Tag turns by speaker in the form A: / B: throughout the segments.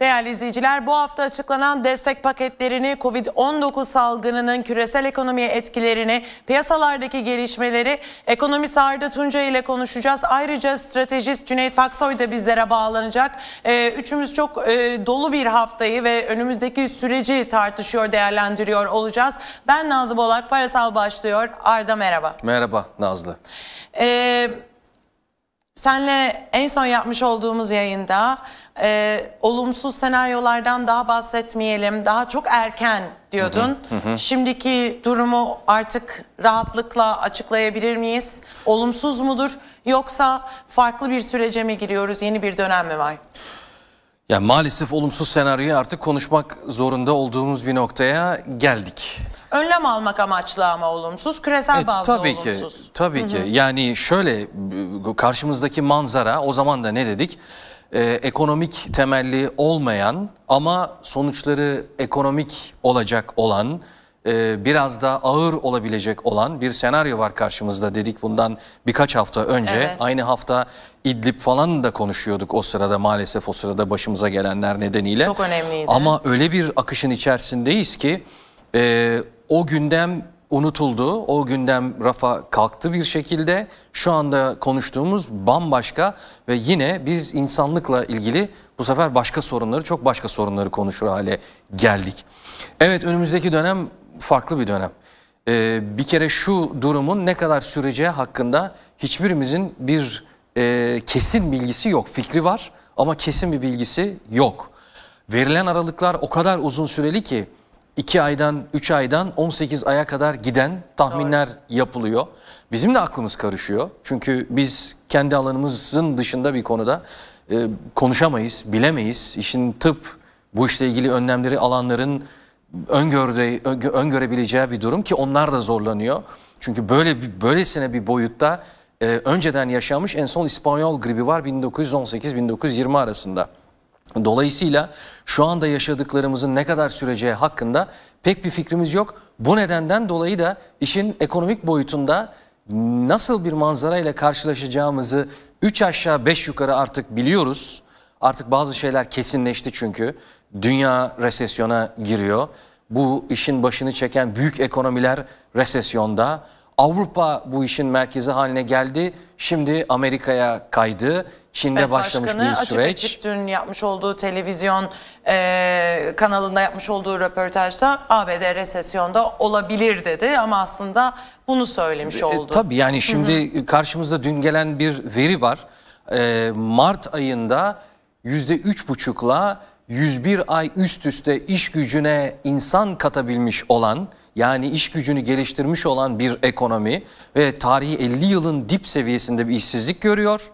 A: Değerli izleyiciler bu hafta açıklanan destek paketlerini Covid-19 salgınının küresel ekonomiye etkilerini, piyasalardaki gelişmeleri ekonomi Arda Tunca ile konuşacağız. Ayrıca stratejist Cüneyt Paksoy da bizlere bağlanacak. Ee, üçümüz çok e, dolu bir haftayı ve önümüzdeki süreci tartışıyor, değerlendiriyor olacağız. Ben Nazlı Bolak, Parasal başlıyor. Arda merhaba.
B: Merhaba Nazlı.
A: Ee, Senle en son yapmış olduğumuz yayında e, olumsuz senaryolardan daha bahsetmeyelim, daha çok erken diyordun. Hı hı, hı. Şimdiki durumu artık rahatlıkla açıklayabilir miyiz? Olumsuz mudur yoksa farklı bir sürece mi giriyoruz, yeni bir dönem mi var?
B: Ya maalesef olumsuz senaryoyu artık konuşmak zorunda olduğumuz bir noktaya geldik
A: önlem almak amaçlı ama olumsuz, küresel e, bazlı tabii olumsuz.
B: Ki, tabii Hı -hı. ki yani şöyle karşımızdaki manzara o zaman da ne dedik? Ee, ekonomik temelli olmayan ama sonuçları ekonomik olacak olan e, biraz da ağır olabilecek olan bir senaryo var karşımızda dedik bundan birkaç hafta önce. Evet. Aynı hafta İdlib falan da konuşuyorduk o sırada maalesef o sırada başımıza gelenler nedeniyle. Çok önemliydi. Ama öyle bir akışın içerisindeyiz ki e, o gündem unutuldu. O gündem rafa kalktı bir şekilde. Şu anda konuştuğumuz bambaşka ve yine biz insanlıkla ilgili bu sefer başka sorunları, çok başka sorunları konuşur hale geldik. Evet önümüzdeki dönem farklı bir dönem. Ee, bir kere şu durumun ne kadar süreceği hakkında hiçbirimizin bir e, kesin bilgisi yok. Fikri var ama kesin bir bilgisi yok. Verilen aralıklar o kadar uzun süreli ki 2 aydan 3 aydan 18 aya kadar giden tahminler Doğru. yapılıyor. Bizim de aklımız karışıyor. Çünkü biz kendi alanımızın dışında bir konuda e, konuşamayız, bilemeyiz. İşin tıp bu işle ilgili önlemleri alanların öngörde, öngörebileceği bir durum ki onlar da zorlanıyor. Çünkü böyle böylesine bir boyutta e, önceden yaşanmış en son İspanyol gribi var 1918-1920 arasında. Dolayısıyla şu anda yaşadıklarımızın ne kadar süreceği hakkında pek bir fikrimiz yok. Bu nedenden dolayı da işin ekonomik boyutunda nasıl bir manzara ile karşılaşacağımızı 3 aşağı 5 yukarı artık biliyoruz. Artık bazı şeyler kesinleşti çünkü. Dünya resesyona giriyor. Bu işin başını çeken büyük ekonomiler resesyonda. Avrupa bu işin merkezi haline geldi. Şimdi Amerika'ya kaydı. Çin'de FED başlamış Başkanı, bir süreç. Açık
A: dün yapmış olduğu televizyon e, kanalında yapmış olduğu röportajda ABD resesyonda olabilir dedi ama aslında bunu söylemiş e, e, oldu. E,
B: tabii yani şimdi Hı -hı. karşımızda dün gelen bir veri var. E, Mart ayında %3,5'la 101 ay üst üste iş gücüne insan katabilmiş olan yani iş gücünü geliştirmiş olan bir ekonomi ve tarihi 50 yılın dip seviyesinde bir işsizlik görüyor.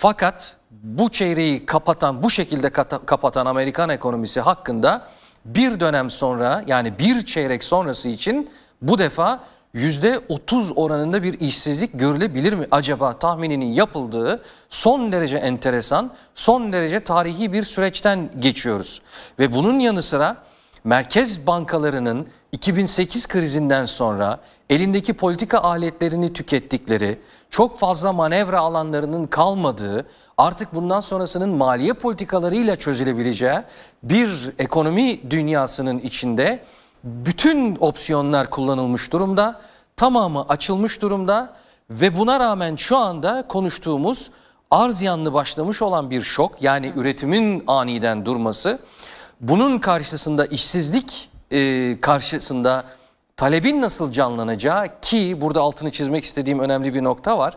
B: Fakat bu çeyreği kapatan, bu şekilde kapatan Amerikan ekonomisi hakkında bir dönem sonra yani bir çeyrek sonrası için bu defa %30 oranında bir işsizlik görülebilir mi acaba tahmininin yapıldığı son derece enteresan, son derece tarihi bir süreçten geçiyoruz. Ve bunun yanı sıra merkez bankalarının 2008 krizinden sonra elindeki politika aletlerini tükettikleri, çok fazla manevra alanlarının kalmadığı, artık bundan sonrasının maliye politikalarıyla çözülebileceği bir ekonomi dünyasının içinde bütün opsiyonlar kullanılmış durumda, tamamı açılmış durumda ve buna rağmen şu anda konuştuğumuz arz yanlı başlamış olan bir şok yani üretimin aniden durması, bunun karşısında işsizlik e, karşısında talebin nasıl canlanacağı ki burada altını çizmek istediğim önemli bir nokta var.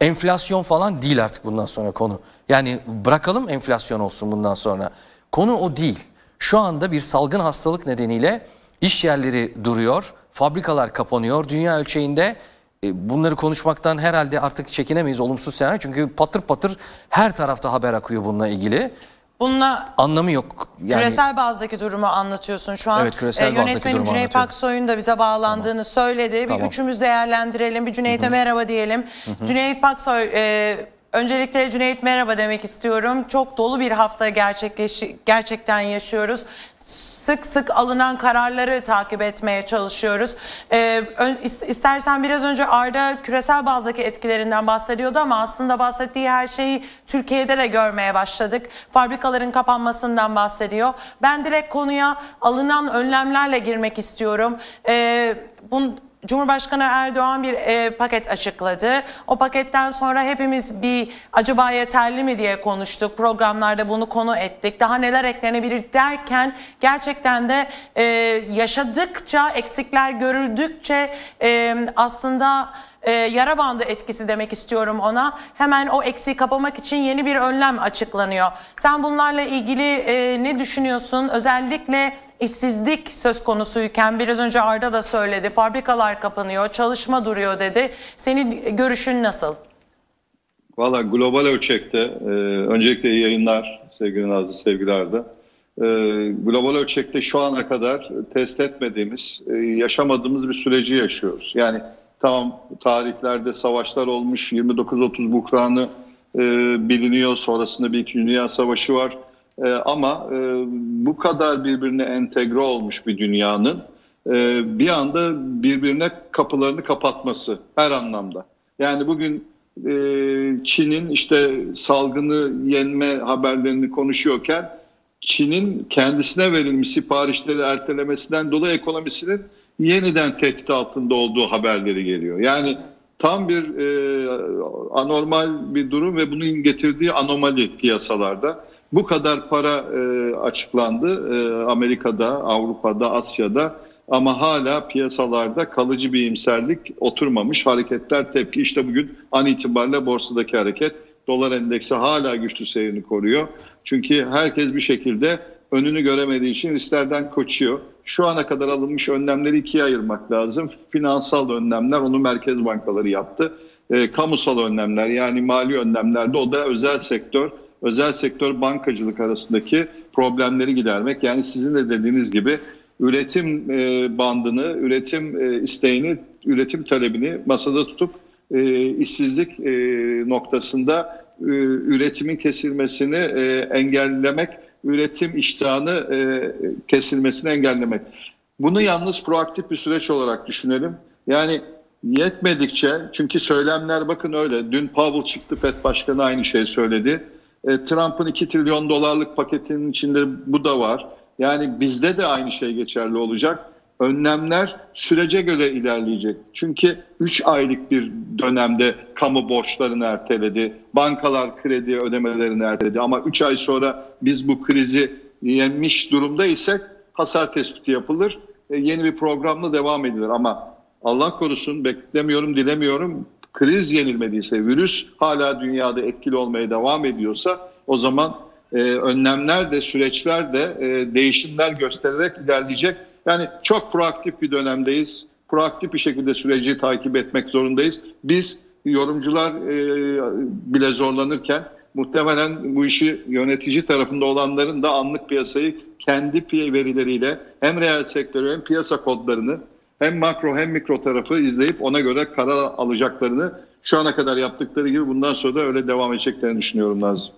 B: Enflasyon falan değil artık bundan sonra konu. Yani bırakalım enflasyon olsun bundan sonra. Konu o değil. Şu anda bir salgın hastalık nedeniyle iş yerleri duruyor, fabrikalar kapanıyor dünya ölçeğinde. E, bunları konuşmaktan herhalde artık çekinemeyiz olumsuz senaryo. Çünkü patır patır her tarafta haber akıyor bununla ilgili. Bununla anlamı yok. Yani, küresel
A: bazdaki durumu anlatıyorsun şu an. Evet küresel e, Yönetmenim Cüneyt Paksoy'un da bize bağlandığını tamam. söyledi. Bir tamam. üçümüz değerlendirelim. Bir Cüneyt'e merhaba diyelim. Hı -hı. Cüneyt Paksoy e, öncelikle Cüneyt merhaba demek istiyorum. Çok dolu bir hafta gerçekleş gerçekten yaşıyoruz sık sık alınan kararları takip etmeye çalışıyoruz. Ee, istersen biraz önce Arda küresel bazdaki etkilerinden bahsediyordu ama aslında bahsettiği her şeyi Türkiye'de de görmeye başladık. Fabrikaların kapanmasından bahsediyor. Ben direkt konuya alınan önlemlerle girmek istiyorum. Ee, bun, Cumhurbaşkanı Erdoğan bir e, paket açıkladı. O paketten sonra hepimiz bir acaba yeterli mi diye konuştuk. Programlarda bunu konu ettik. Daha neler eklenebilir derken gerçekten de e, yaşadıkça, eksikler görüldükçe e, aslında e, yara bandı etkisi demek istiyorum ona. Hemen o eksiği kapamak için yeni bir önlem açıklanıyor. Sen bunlarla ilgili e, ne düşünüyorsun? Özellikle işsizlik söz konusuyken biraz önce Arda da söyledi fabrikalar kapanıyor çalışma duruyor dedi. Senin görüşün nasıl?
C: Valla global ölçekte e, öncelikle iyi yayınlar sevgili Nazlı sevgili Arda. E, global ölçekte şu ana kadar test etmediğimiz, e, yaşamadığımız bir süreci yaşıyoruz. Yani tamam tarihlerde savaşlar olmuş, 29-30 Bukran'ı e, biliniyor, sonrasında bir iki Dünya Savaşı var. E, ama e, bu kadar birbirine entegre olmuş bir dünyanın e, bir anda birbirine kapılarını kapatması her anlamda. Yani bugün e, Çin'in işte salgını yenme haberlerini konuşuyorken Çin'in kendisine verilmiş siparişleri ertelemesinden dolayı ekonomisinin yeniden tehdit altında olduğu haberleri geliyor. Yani tam bir e, anormal bir durum ve bunun getirdiği anomali piyasalarda. Bu kadar para e, açıklandı e, Amerika'da, Avrupa'da, Asya'da ama hala piyasalarda kalıcı bir imserlik oturmamış. Hareketler tepki işte bugün an itibariyle borsadaki hareket dolar endeksi hala güçlü seyrini koruyor. Çünkü herkes bir şekilde önünü göremediği için risklerden koçuyor. Şu ana kadar alınmış önlemleri ikiye ayırmak lazım. Finansal önlemler onu merkez bankaları yaptı. E, kamusal önlemler yani mali önlemlerde o da özel sektör özel sektör bankacılık arasındaki problemleri gidermek. Yani sizin de dediğiniz gibi üretim e, bandını, üretim e, isteğini, üretim talebini masada tutup e, işsizlik noktasında üretimin kesilmesini engellemek, üretim iştahını kesilmesini engellemek. Bunu yalnız proaktif bir süreç olarak düşünelim. Yani yetmedikçe çünkü söylemler bakın öyle. Dün Powell çıktı FED Başkanı aynı şey söyledi. E, Trump'ın 2 trilyon dolarlık paketinin içinde bu da var. Yani bizde de aynı şey geçerli olacak. Önlemler sürece göre ilerleyecek. Çünkü 3 aylık bir dönemde kamu borçlarını erteledi. Bankalar kredi ödemelerini erteledi. Ama 3 ay sonra biz bu krizi yenmiş durumda isek hasar tespiti yapılır. E, yeni bir programla devam edilir. Ama Allah korusun beklemiyorum, dilemiyorum kriz yenilmediyse, virüs hala dünyada etkili olmaya devam ediyorsa o zaman e, önlemler de süreçler de e, değişimler göstererek ilerleyecek. Yani çok proaktif bir dönemdeyiz. Proaktif bir şekilde süreci takip etmek zorundayız. Biz yorumcular e, bile zorlanırken muhtemelen bu işi yönetici tarafında olanların da anlık piyasayı kendi piye verileriyle hem reel sektörü hem piyasa kodlarını hem makro hem mikro tarafı izleyip ona göre karar alacaklarını şu ana kadar yaptıkları gibi bundan sonra da öyle devam edeceklerini düşünüyorum Nazım.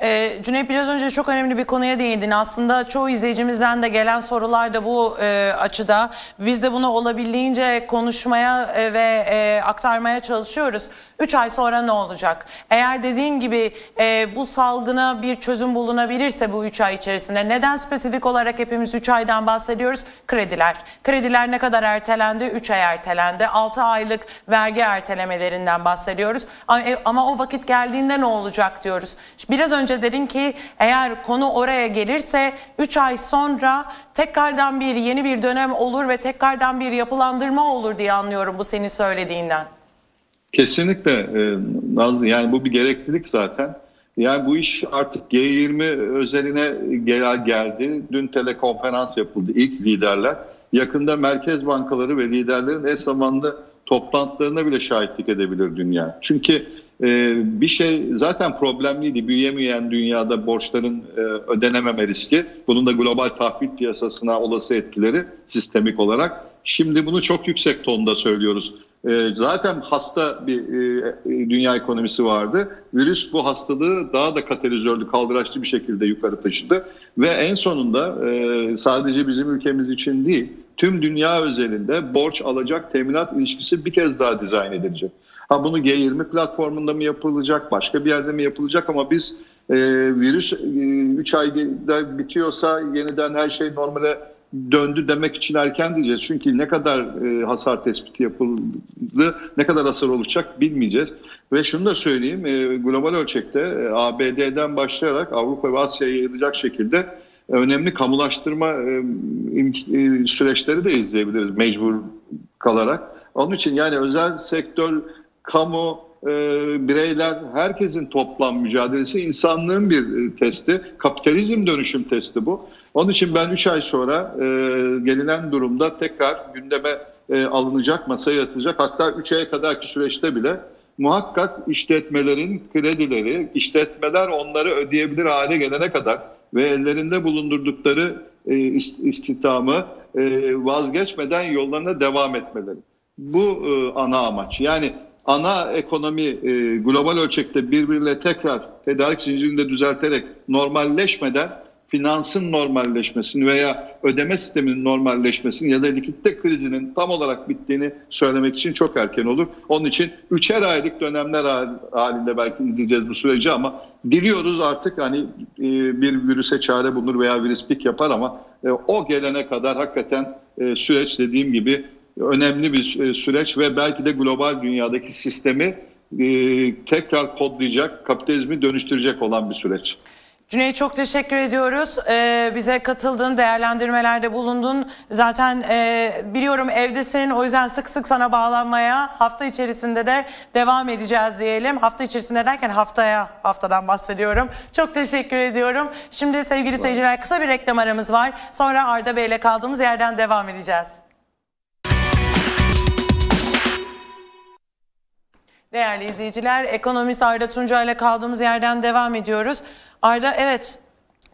C: E, Cüneyt
A: biraz önce çok önemli bir konuya değindin. Aslında çoğu izleyicimizden de gelen sorular da bu e, açıda. Biz de bunu olabildiğince konuşmaya e, ve e, aktarmaya çalışıyoruz. 3 ay sonra ne olacak? Eğer dediğin gibi e, bu salgına bir çözüm bulunabilirse bu 3 ay içerisinde neden spesifik olarak hepimiz 3 aydan bahsediyoruz? Krediler. Krediler ne kadar ertelendi? 3 ay ertelendi. 6 aylık vergi ertelemelerinden bahsediyoruz. Ama, e, ama o vakit geldiğinde ne olacak diyoruz. Biraz önce önce derin ki eğer konu oraya gelirse 3 ay sonra tekrardan bir yeni bir dönem olur ve tekrardan bir yapılandırma olur diye anlıyorum bu senin söylediğinden.
C: Kesinlikle e, Nazlı yani bu bir gereklilik zaten. Yani bu iş artık G20 özeline geldi. Dün telekonferans yapıldı ilk liderler. Yakında merkez bankaları ve liderlerin eş zamanlı toplantılarına bile şahitlik edebilir dünya. Çünkü ee, bir şey zaten problemliydi. Büyüyemeyen dünyada borçların e, ödenememe riski. Bunun da global tahvil piyasasına olası etkileri sistemik olarak. Şimdi bunu çok yüksek tonda söylüyoruz. Ee, zaten hasta bir e, e, dünya ekonomisi vardı. Virüs bu hastalığı daha da katalizördü kaldıraçlı bir şekilde yukarı taşıdı. Ve en sonunda sadece bizim ülkemiz için değil, tüm dünya özelinde borç alacak teminat ilişkisi bir kez daha dizayn edilecek. Ha bunu G20 platformunda mı yapılacak, başka bir yerde mi yapılacak ama biz e, virüs e, ayda bitiyorsa yeniden her şey normale döndü demek için erken diyeceğiz. Çünkü ne kadar e, hasar tespiti yapıldı, ne kadar hasar olacak bilmeyeceğiz. Ve şunu da söyleyeyim, e, global ölçekte e, ABD'den başlayarak Avrupa ve Asya'ya yayılacak şekilde e, önemli kamulaştırma e, e, süreçleri de izleyebiliriz mecbur kalarak. Onun için yani özel sektör kamu, e, bireyler, herkesin toplam mücadelesi insanlığın bir e, testi. Kapitalizm dönüşüm testi bu. Onun için ben 3 ay sonra e, gelinen durumda tekrar gündeme e, alınacak, masaya yatılacak. Hatta 3 aya kadarki süreçte bile muhakkak işletmelerin kredileri, işletmeler onları ödeyebilir hale gelene kadar ve ellerinde bulundurdukları e, istihdamı e, vazgeçmeden yollarına devam etmeleri. Bu e, ana amaç. Yani ana ekonomi e, global ölçekte birbiriyle tekrar tedarik zincirini de düzelterek normalleşmeden finansın normalleşmesini veya ödeme sisteminin normalleşmesini ya da likidite krizinin tam olarak bittiğini söylemek için çok erken olur. Onun için üçer aylık dönemler halinde belki izleyeceğiz bu süreci ama diliyoruz artık hani e, bir virüse çare bulunur veya virüs pik yapar ama e, o gelene kadar hakikaten e, süreç dediğim gibi önemli bir e, süreç ve belki de global dünyadaki sistemi e, tekrar kodlayacak, kapitalizmi dönüştürecek olan bir süreç. Cüneyt
A: çok teşekkür ediyoruz. Ee, bize katıldın, değerlendirmelerde bulundun. Zaten e, biliyorum evdesin o yüzden sık sık sana bağlanmaya hafta içerisinde de devam edeceğiz diyelim. Hafta içerisinde derken haftaya, haftadan bahsediyorum. Çok teşekkür ediyorum. Şimdi sevgili seyirciler kısa bir reklam aramız var. Sonra Arda Bey ile kaldığımız yerden devam edeceğiz. Değerli izleyiciler, ekonomist Arda Tunca ile kaldığımız yerden devam ediyoruz. Arda evet,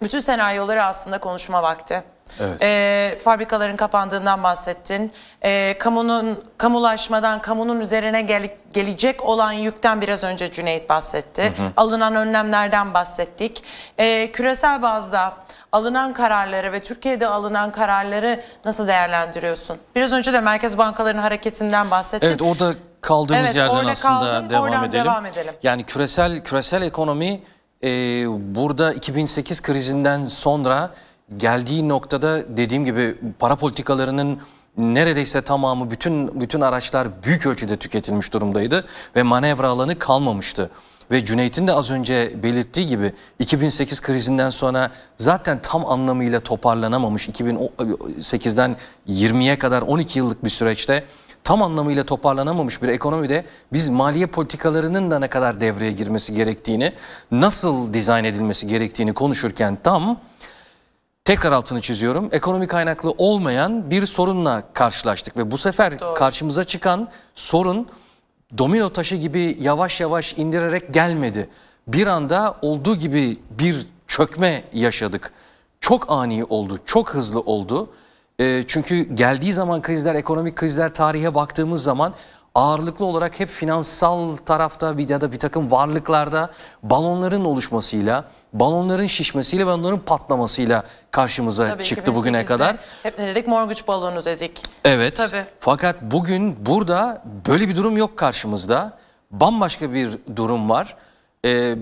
A: bütün senaryoları aslında konuşma vakti. Evet. E, fabrikaların kapandığından bahsettin. E, kamunun kamulaşmadan, kamunun üzerine gel, gelecek olan yükten biraz önce Cüneyt bahsetti. Hı hı. Alınan önlemlerden bahsettik. E, küresel bazda alınan kararları ve Türkiye'de alınan kararları nasıl değerlendiriyorsun? Biraz önce de merkez bankalarının hareketinden bahsettin. Evet,
B: orada kaldığımız evet, yerden aslında kaldın, devam, edelim. devam edelim. Yani küresel küresel ekonomi e, burada 2008 krizinden sonra geldiği noktada dediğim gibi para politikalarının neredeyse tamamı bütün bütün araçlar büyük ölçüde tüketilmiş durumdaydı ve manevra alanı kalmamıştı. Ve Cüneyt'in de az önce belirttiği gibi 2008 krizinden sonra zaten tam anlamıyla toparlanamamış 2008'den e, 20'ye kadar 12 yıllık bir süreçte tam anlamıyla toparlanamamış bir ekonomide biz maliye politikalarının da ne kadar devreye girmesi gerektiğini, nasıl dizayn edilmesi gerektiğini konuşurken tam tekrar altını çiziyorum. Ekonomi kaynaklı olmayan bir sorunla karşılaştık ve bu sefer Doğru. karşımıza çıkan sorun domino taşı gibi yavaş yavaş indirerek gelmedi. Bir anda olduğu gibi bir çökme yaşadık. Çok ani oldu, çok hızlı oldu. E, çünkü geldiği zaman krizler, ekonomik krizler tarihe baktığımız zaman ağırlıklı olarak hep finansal tarafta bir ya da bir takım varlıklarda balonların oluşmasıyla, balonların şişmesiyle ve onların patlamasıyla karşımıza Tabii, çıktı bugüne kadar.
A: Hep ne dedik? Mortgage balonu dedik.
B: Evet. Tabii. Fakat bugün burada böyle bir durum yok karşımızda. Bambaşka bir durum var. Ee,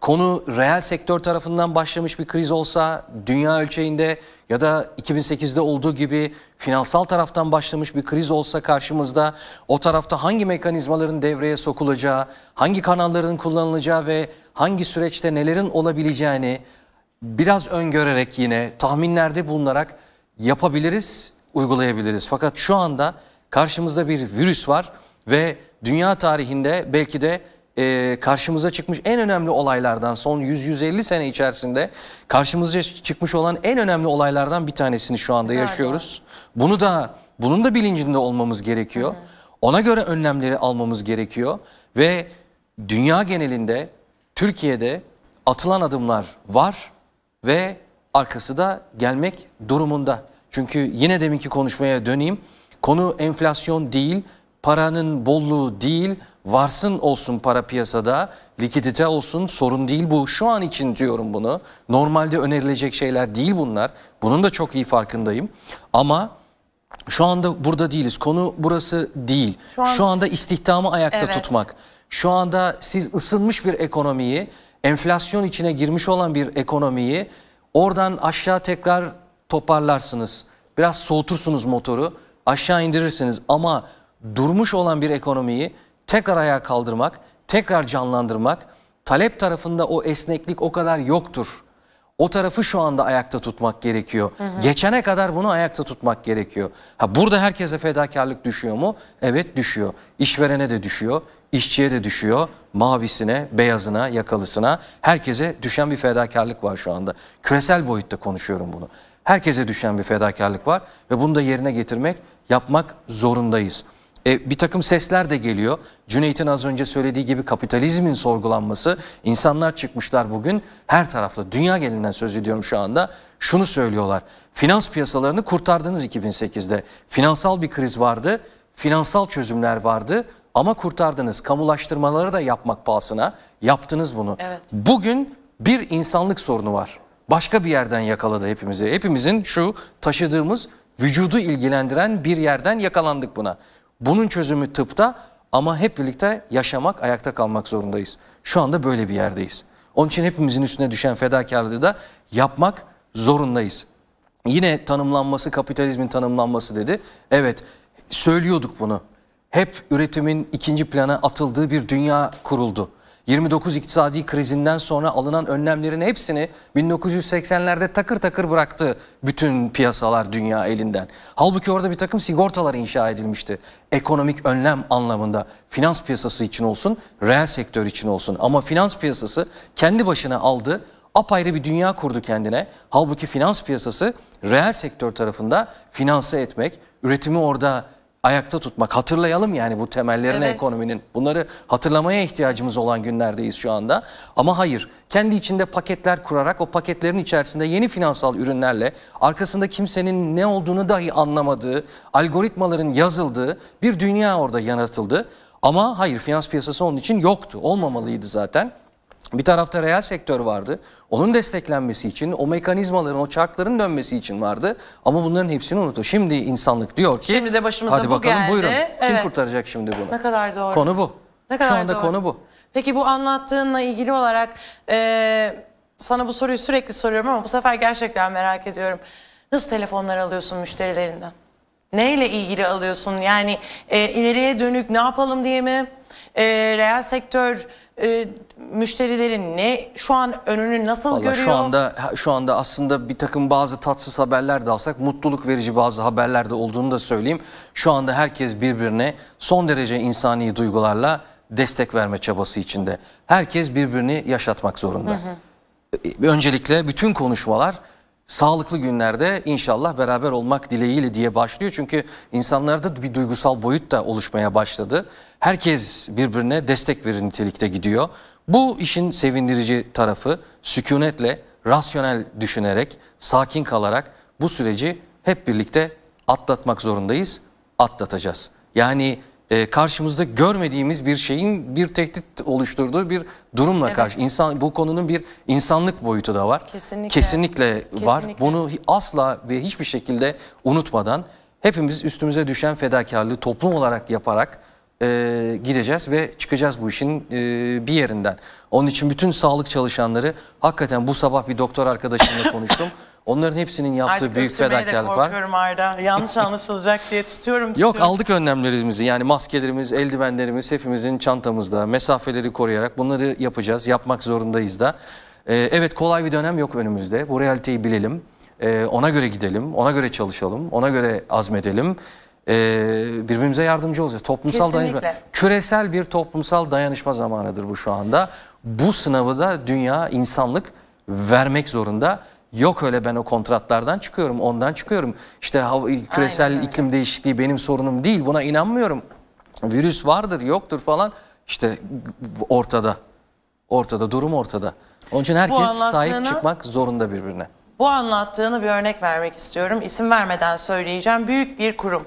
B: konu reel sektör tarafından başlamış bir kriz olsa dünya ölçeğinde ya da 2008'de olduğu gibi finansal taraftan başlamış bir kriz olsa karşımızda o tarafta hangi mekanizmaların devreye sokulacağı, hangi kanalların kullanılacağı ve hangi süreçte nelerin olabileceğini biraz öngörerek yine tahminlerde bulunarak yapabiliriz, uygulayabiliriz. Fakat şu anda karşımızda bir virüs var ve dünya tarihinde belki de e, karşımıza çıkmış en önemli olaylardan son 100-150 sene içerisinde karşımıza çıkmış olan en önemli olaylardan bir tanesini şu anda yaşıyoruz. Bunu da bunun da bilincinde olmamız gerekiyor. Ona göre önlemleri almamız gerekiyor ve dünya genelinde Türkiye'de atılan adımlar var ve arkası da gelmek durumunda. Çünkü yine deminki konuşmaya döneyim. Konu enflasyon değil, paranın bolluğu değil varsın olsun para piyasada likidite olsun sorun değil bu şu an için diyorum bunu normalde önerilecek şeyler değil bunlar bunun da çok iyi farkındayım ama şu anda burada değiliz konu burası değil şu, an... şu anda istihdamı ayakta evet. tutmak şu anda siz ısınmış bir ekonomiyi enflasyon içine girmiş olan bir ekonomiyi oradan aşağı tekrar toparlarsınız biraz soğutursunuz motoru aşağı indirirsiniz ama durmuş olan bir ekonomiyi tekrar ayağa kaldırmak, tekrar canlandırmak, talep tarafında o esneklik o kadar yoktur. O tarafı şu anda ayakta tutmak gerekiyor. Hı hı. Geçene kadar bunu ayakta tutmak gerekiyor. Ha burada herkese fedakarlık düşüyor mu? Evet düşüyor. İşverene de düşüyor, işçiye de düşüyor. Mavisine, beyazına, yakalısına herkese düşen bir fedakarlık var şu anda. Küresel boyutta konuşuyorum bunu. Herkese düşen bir fedakarlık var ve bunu da yerine getirmek, yapmak zorundayız. E, bir takım sesler de geliyor. Cüneyt'in az önce söylediği gibi kapitalizmin sorgulanması. insanlar çıkmışlar bugün her tarafta. Dünya gelinden söz ediyorum şu anda. Şunu söylüyorlar. Finans piyasalarını kurtardınız 2008'de. Finansal bir kriz vardı. Finansal çözümler vardı. Ama kurtardınız. Kamulaştırmaları da yapmak pahasına yaptınız bunu. Evet. Bugün bir insanlık sorunu var. Başka bir yerden yakaladı hepimizi. Hepimizin şu taşıdığımız vücudu ilgilendiren bir yerden yakalandık buna. Bunun çözümü tıpta ama hep birlikte yaşamak, ayakta kalmak zorundayız. Şu anda böyle bir yerdeyiz. Onun için hepimizin üstüne düşen fedakarlığı da yapmak zorundayız. Yine tanımlanması kapitalizmin tanımlanması dedi. Evet söylüyorduk bunu. Hep üretimin ikinci plana atıldığı bir dünya kuruldu. 29 iktisadi krizinden sonra alınan önlemlerin hepsini 1980'lerde takır takır bıraktı bütün piyasalar dünya elinden. Halbuki orada bir takım sigortalar inşa edilmişti. Ekonomik önlem anlamında finans piyasası için olsun, reel sektör için olsun. Ama finans piyasası kendi başına aldı apayrı bir dünya kurdu kendine. Halbuki finans piyasası reel sektör tarafında finanse etmek, üretimi orada ayakta tutmak. Hatırlayalım yani bu temellerini evet. ekonominin. Bunları hatırlamaya ihtiyacımız olan günlerdeyiz şu anda. Ama hayır kendi içinde paketler kurarak o paketlerin içerisinde yeni finansal ürünlerle arkasında kimsenin ne olduğunu dahi anlamadığı, algoritmaların yazıldığı bir dünya orada yaratıldı. Ama hayır finans piyasası onun için yoktu. Olmamalıydı zaten. Bir tarafta reel sektör vardı. Onun desteklenmesi için, o mekanizmaların, o çarkların dönmesi için vardı. Ama bunların hepsini unutu. Şimdi insanlık diyor ki Şimdi de başımıza hadi bu bakalım geldi. buyurun. Evet. Kim kurtaracak şimdi bunu? Ne kadar doğru. Konu bu.
A: Ne kadar Şu anda doğru. konu bu. Peki bu anlattığınla ilgili olarak e, sana bu soruyu sürekli soruyorum ama bu sefer gerçekten merak ediyorum. Nasıl telefonlar alıyorsun müşterilerinden? Neyle ilgili alıyorsun? Yani e, ileriye dönük ne yapalım diye mi? E, reel sektör e, müşterilerin ne şu an önünü nasıl Vallahi görüyor? Şu anda
B: şu anda aslında bir takım bazı tatsız haberler de alsak mutluluk verici bazı haberler de olduğunu da söyleyeyim. Şu anda herkes birbirine son derece insani duygularla destek verme çabası içinde. Herkes birbirini yaşatmak zorunda. Hı hı. Ee, öncelikle bütün konuşmalar sağlıklı günlerde inşallah beraber olmak dileğiyle diye başlıyor. Çünkü insanlarda bir duygusal boyut da oluşmaya başladı. Herkes birbirine destek verir nitelikte gidiyor. Bu işin sevindirici tarafı sükunetle, rasyonel düşünerek, sakin kalarak bu süreci hep birlikte atlatmak zorundayız, atlatacağız. Yani e, karşımızda görmediğimiz bir şeyin bir tehdit oluşturduğu bir durumla evet. karşı. insan bu konunun bir insanlık boyutu da var. Kesinlikle. Kesinlikle var. Kesinlikle. Bunu asla ve hiçbir şekilde unutmadan hepimiz üstümüze düşen fedakarlığı toplum olarak yaparak e, gideceğiz ve çıkacağız bu işin e, bir yerinden. Onun için bütün sağlık çalışanları hakikaten bu sabah bir doktor arkadaşımla konuştum. Onların hepsinin yaptığı Artık büyük fedakarlık var. Artık
A: Arda. Yanlış anlaşılacak diye tutuyorum, tutuyorum. Yok aldık
B: önlemlerimizi. Yani maskelerimiz, eldivenlerimiz hepimizin çantamızda. Mesafeleri koruyarak bunları yapacağız. Yapmak zorundayız da. Ee, evet kolay bir dönem yok önümüzde. Bu realiteyi bilelim. Ee, ona göre gidelim. Ona göre çalışalım. Ona göre azmedelim ee, birbirimize yardımcı olacağız. Toplumsal Kesinlikle. dayanışma, küresel bir toplumsal dayanışma zamanıdır bu şu anda. Bu sınavı da dünya, insanlık vermek zorunda. Yok öyle ben o kontratlardan çıkıyorum, ondan çıkıyorum. İşte küresel Aynen, iklim değişikliği benim sorunum değil. Buna inanmıyorum. Virüs vardır, yoktur falan. İşte ortada. Ortada, durum ortada. Onun için herkes sahip çıkmak zorunda birbirine.
A: Bu anlattığını bir örnek vermek istiyorum. İsim vermeden söyleyeceğim. Büyük bir kurum.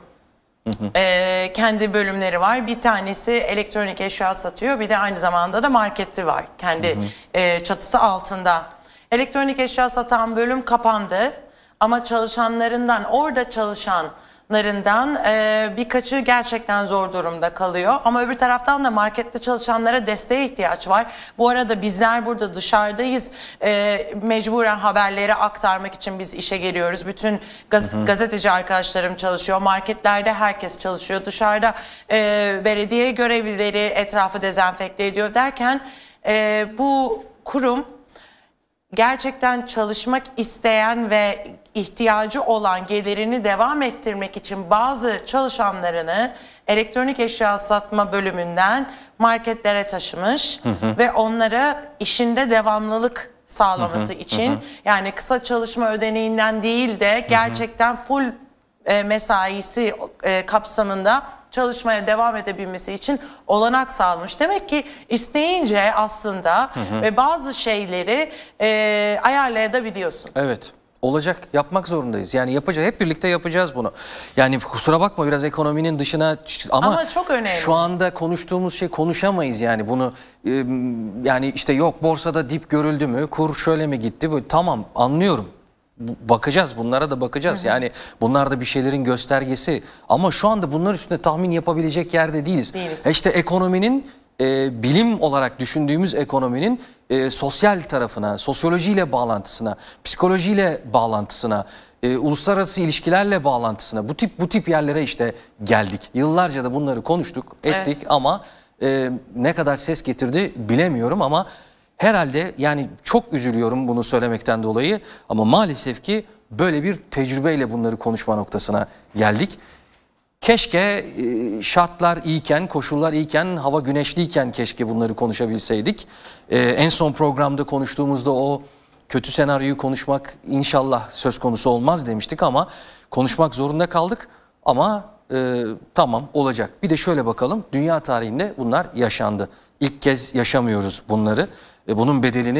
A: Ee, kendi bölümleri var. Bir tanesi elektronik eşya satıyor. Bir de aynı zamanda da marketi var. Kendi E, çatısı altında Elektronik eşya satan bölüm kapandı ama çalışanlarından orada çalışanlarından e, birkaçı gerçekten zor durumda kalıyor. Ama öbür taraftan da markette çalışanlara desteğe ihtiyaç var. Bu arada bizler burada dışarıdayız. E, mecburen haberleri aktarmak için biz işe geliyoruz. Bütün gaz hı hı. gazeteci arkadaşlarım çalışıyor. Marketlerde herkes çalışıyor. Dışarıda e, belediye görevlileri etrafı dezenfekte ediyor derken e, bu kurum gerçekten çalışmak isteyen ve ihtiyacı olan gelirini devam ettirmek için bazı çalışanlarını elektronik eşya satma bölümünden marketlere taşımış hı hı. ve onlara işinde devamlılık sağlaması hı hı. için hı hı. yani kısa çalışma ödeneğinden değil de gerçekten full e, mesaisi e, kapsamında çalışmaya devam edebilmesi için olanak sağlamış. Demek ki isteyince aslında hı hı. ve bazı şeyleri e, ayarlayabiliyorsun.
B: Evet. Olacak. Yapmak zorundayız. Yani yapacağız. Hep birlikte yapacağız bunu. Yani kusura bakma biraz ekonominin dışına ama, ama çok önemli. şu anda konuştuğumuz şey konuşamayız yani bunu yani işte yok borsada dip görüldü mü? Kur şöyle mi gitti? bu tamam anlıyorum bakacağız bunlara da bakacağız. Hı hı. Yani bunlar da bir şeylerin göstergesi ama şu anda bunlar üstüne tahmin yapabilecek yerde değiliz. değiliz. E işte ekonominin e, bilim olarak düşündüğümüz ekonominin e, sosyal tarafına, sosyolojiyle bağlantısına, psikolojiyle bağlantısına, e, uluslararası ilişkilerle bağlantısına bu tip bu tip yerlere işte geldik. Yıllarca da bunları konuştuk, ettik evet. ama e, ne kadar ses getirdi bilemiyorum ama herhalde yani çok üzülüyorum bunu söylemekten dolayı ama maalesef ki böyle bir tecrübeyle bunları konuşma noktasına geldik. Keşke e, şartlar iyiken, koşullar iyiken, hava güneşliyken keşke bunları konuşabilseydik. E, en son programda konuştuğumuzda o kötü senaryoyu konuşmak inşallah söz konusu olmaz demiştik ama konuşmak zorunda kaldık. Ama e, tamam olacak. Bir de şöyle bakalım dünya tarihinde bunlar yaşandı. İlk kez yaşamıyoruz bunları. E bunun bedelini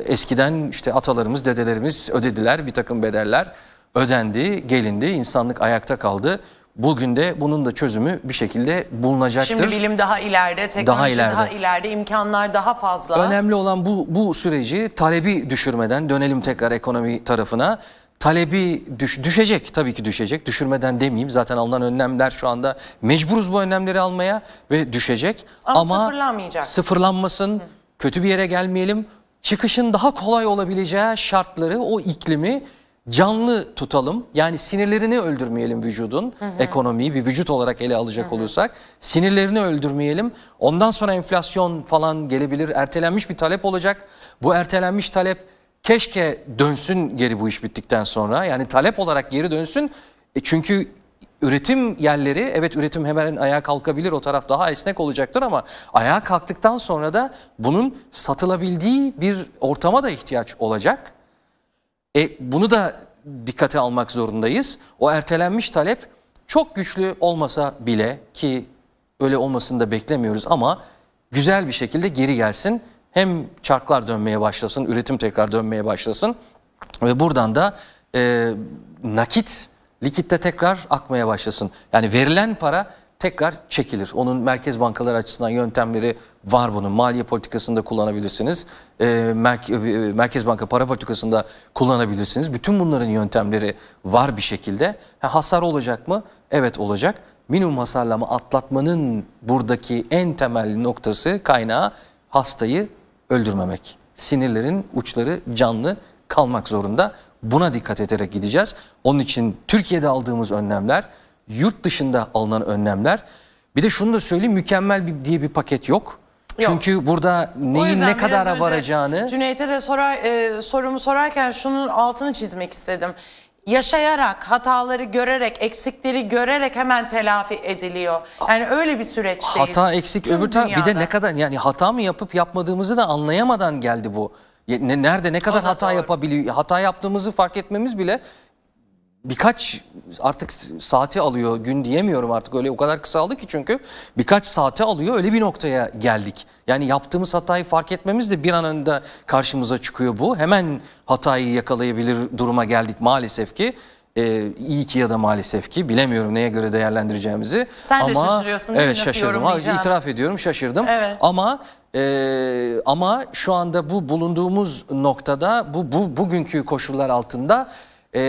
B: e, eskiden işte atalarımız, dedelerimiz ödediler. Bir takım bedeller ödendi, gelindi, insanlık ayakta kaldı. Bugün de bunun da çözümü bir şekilde bulunacaktır. Şimdi bilim
A: daha ileride, teknoloji daha ileride, daha ileride imkanlar daha fazla. Önemli
B: olan bu, bu süreci talebi düşürmeden dönelim tekrar ekonomi tarafına. Talebi düş, düşecek tabii ki düşecek düşürmeden demeyeyim zaten alınan önlemler şu anda mecburuz bu önlemleri almaya ve düşecek ama, ama sıfırlanmayacak. sıfırlanmasın. Hı kötü bir yere gelmeyelim. Çıkışın daha kolay olabileceği şartları, o iklimi canlı tutalım. Yani sinirlerini öldürmeyelim vücudun. Hı hı. Ekonomiyi bir vücut olarak ele alacak hı hı. olursak sinirlerini öldürmeyelim. Ondan sonra enflasyon falan gelebilir. Ertelenmiş bir talep olacak. Bu ertelenmiş talep keşke dönsün geri bu iş bittikten sonra. Yani talep olarak geri dönsün. E çünkü üretim yerleri evet üretim hemen ayağa kalkabilir o taraf daha esnek olacaktır ama ayağa kalktıktan sonra da bunun satılabildiği bir ortama da ihtiyaç olacak. E, bunu da dikkate almak zorundayız. O ertelenmiş talep çok güçlü olmasa bile ki öyle olmasını da beklemiyoruz ama güzel bir şekilde geri gelsin. Hem çarklar dönmeye başlasın, üretim tekrar dönmeye başlasın ve buradan da e, nakit likitte tekrar akmaya başlasın. Yani verilen para tekrar çekilir. Onun merkez bankaları açısından yöntemleri var bunun. Maliye politikasında kullanabilirsiniz. Ee, e, merke, merkez banka para politikasında kullanabilirsiniz. Bütün bunların yöntemleri var bir şekilde. Ha, hasar olacak mı? Evet olacak. Minimum hasarlama atlatmanın buradaki en temel noktası kaynağı hastayı öldürmemek. Sinirlerin uçları canlı kalmak zorunda. Buna dikkat ederek gideceğiz. Onun için Türkiye'de aldığımız önlemler, yurt dışında alınan önlemler. Bir de şunu da söyleyeyim mükemmel bir, diye bir paket yok. Yok. Çünkü burada neyin ne kadara varacağını...
A: Cüneyt'e de sorar, e, sorumu sorarken şunun altını çizmek istedim. Yaşayarak, hataları görerek, eksikleri görerek hemen telafi ediliyor. Yani öyle bir süreçteyiz. Hata eksik öbür taraf bir de ne
B: kadar yani hata mı yapıp yapmadığımızı da anlayamadan geldi bu. Ne, nerede ne kadar hata, hata yapabiliyor? Hata yaptığımızı fark etmemiz bile birkaç artık saati alıyor gün diyemiyorum artık öyle o kadar kısaldı ki çünkü birkaç saati alıyor öyle bir noktaya geldik. Yani yaptığımız hatayı fark etmemiz de bir an önde karşımıza çıkıyor bu. Hemen hatayı yakalayabilir duruma geldik maalesef ki. Ee, iyi ki ya da maalesef ki bilemiyorum neye göre değerlendireceğimizi. Sen Ama, de şaşırıyorsun. Evet şaşırdım. İtiraf ediyorum şaşırdım. Evet. Ama ee, ama şu anda bu bulunduğumuz noktada bu, bu bugünkü koşullar altında e,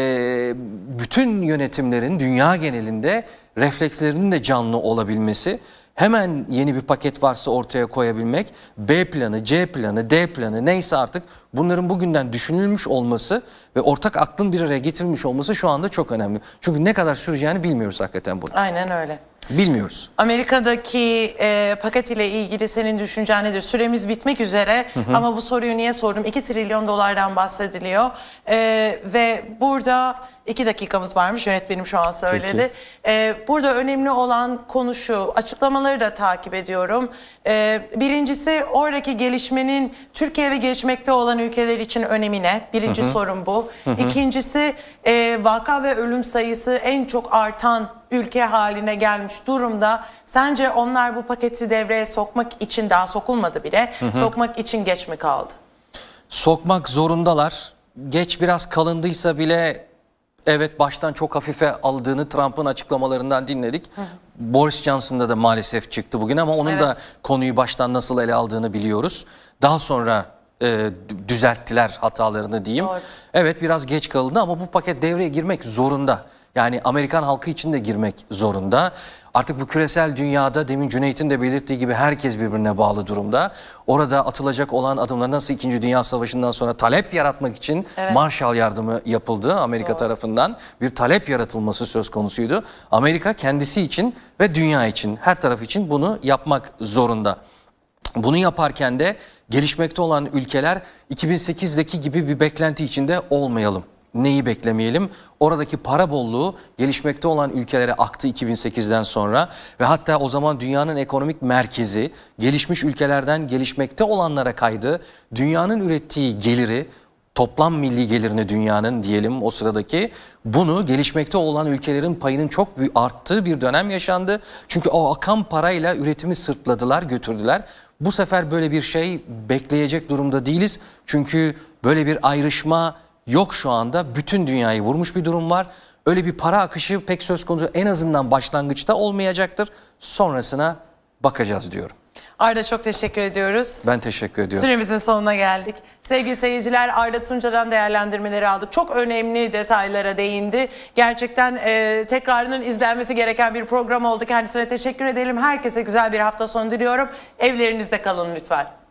B: bütün yönetimlerin dünya genelinde reflekslerinin de canlı olabilmesi, hemen yeni bir paket varsa ortaya koyabilmek, B planı, C planı, D planı neyse artık bunların bugünden düşünülmüş olması ve ortak aklın bir araya getirilmiş olması şu anda çok önemli. Çünkü ne kadar süreceğini bilmiyoruz hakikaten bunu.
A: Aynen öyle.
B: Bilmiyoruz.
A: Amerika'daki e, paket ile ilgili senin düşüncen nedir? Süremiz bitmek üzere hı hı. ama bu soruyu niye sordum? 2 trilyon dolardan bahsediliyor e, ve burada 2 dakikamız varmış yönetmenim şu an söyledi. E, burada önemli olan konu şu açıklamaları da takip ediyorum. E, birincisi oradaki gelişmenin Türkiye ve gelişmekte olan ülkeler için önemine. Birinci hı hı. sorun bu. Hı hı. İkincisi e, vaka ve ölüm sayısı en çok artan ülke haline gelmiş durumda. Sence onlar bu paketi devreye sokmak için daha
B: sokulmadı bile. Hı hı. Sokmak için geç mi kaldı? Sokmak zorundalar. Geç biraz kalındıysa bile evet baştan çok hafife aldığını Trump'ın açıklamalarından dinledik. Hı Boris Johnson'da da maalesef çıktı bugün ama onun evet. da konuyu baştan nasıl ele aldığını biliyoruz. Daha sonra e, düzelttiler hatalarını diyeyim. Doğru. Evet biraz geç kalındı ama bu paket devreye girmek zorunda. Yani Amerikan halkı için de girmek zorunda. Artık bu küresel dünyada demin Cüneyt'in de belirttiği gibi herkes birbirine bağlı durumda. Orada atılacak olan adımlar nasıl 2. Dünya Savaşı'ndan sonra talep yaratmak için evet. Marshall yardımı yapıldı Amerika Doğru. tarafından. Bir talep yaratılması söz konusuydu. Amerika kendisi için ve dünya için her taraf için bunu yapmak zorunda. Bunu yaparken de gelişmekte olan ülkeler 2008'deki gibi bir beklenti içinde olmayalım neyi beklemeyelim? Oradaki para bolluğu gelişmekte olan ülkelere aktı 2008'den sonra ve hatta o zaman dünyanın ekonomik merkezi gelişmiş ülkelerden gelişmekte olanlara kaydı. Dünyanın ürettiği geliri toplam milli gelirini dünyanın diyelim o sıradaki bunu gelişmekte olan ülkelerin payının çok arttığı bir dönem yaşandı. Çünkü o akan parayla üretimi sırtladılar götürdüler. Bu sefer böyle bir şey bekleyecek durumda değiliz. Çünkü böyle bir ayrışma yok şu anda. Bütün dünyayı vurmuş bir durum var. Öyle bir para akışı pek söz konusu en azından başlangıçta olmayacaktır. Sonrasına bakacağız diyorum.
A: Arda çok teşekkür ediyoruz.
B: Ben teşekkür ediyorum. Süremizin
A: sonuna geldik. Sevgili seyirciler Arda Tunca'dan değerlendirmeleri aldık. Çok önemli detaylara değindi. Gerçekten e, tekrarının izlenmesi gereken bir program oldu. Kendisine teşekkür edelim. Herkese güzel bir hafta sonu diliyorum. Evlerinizde kalın lütfen.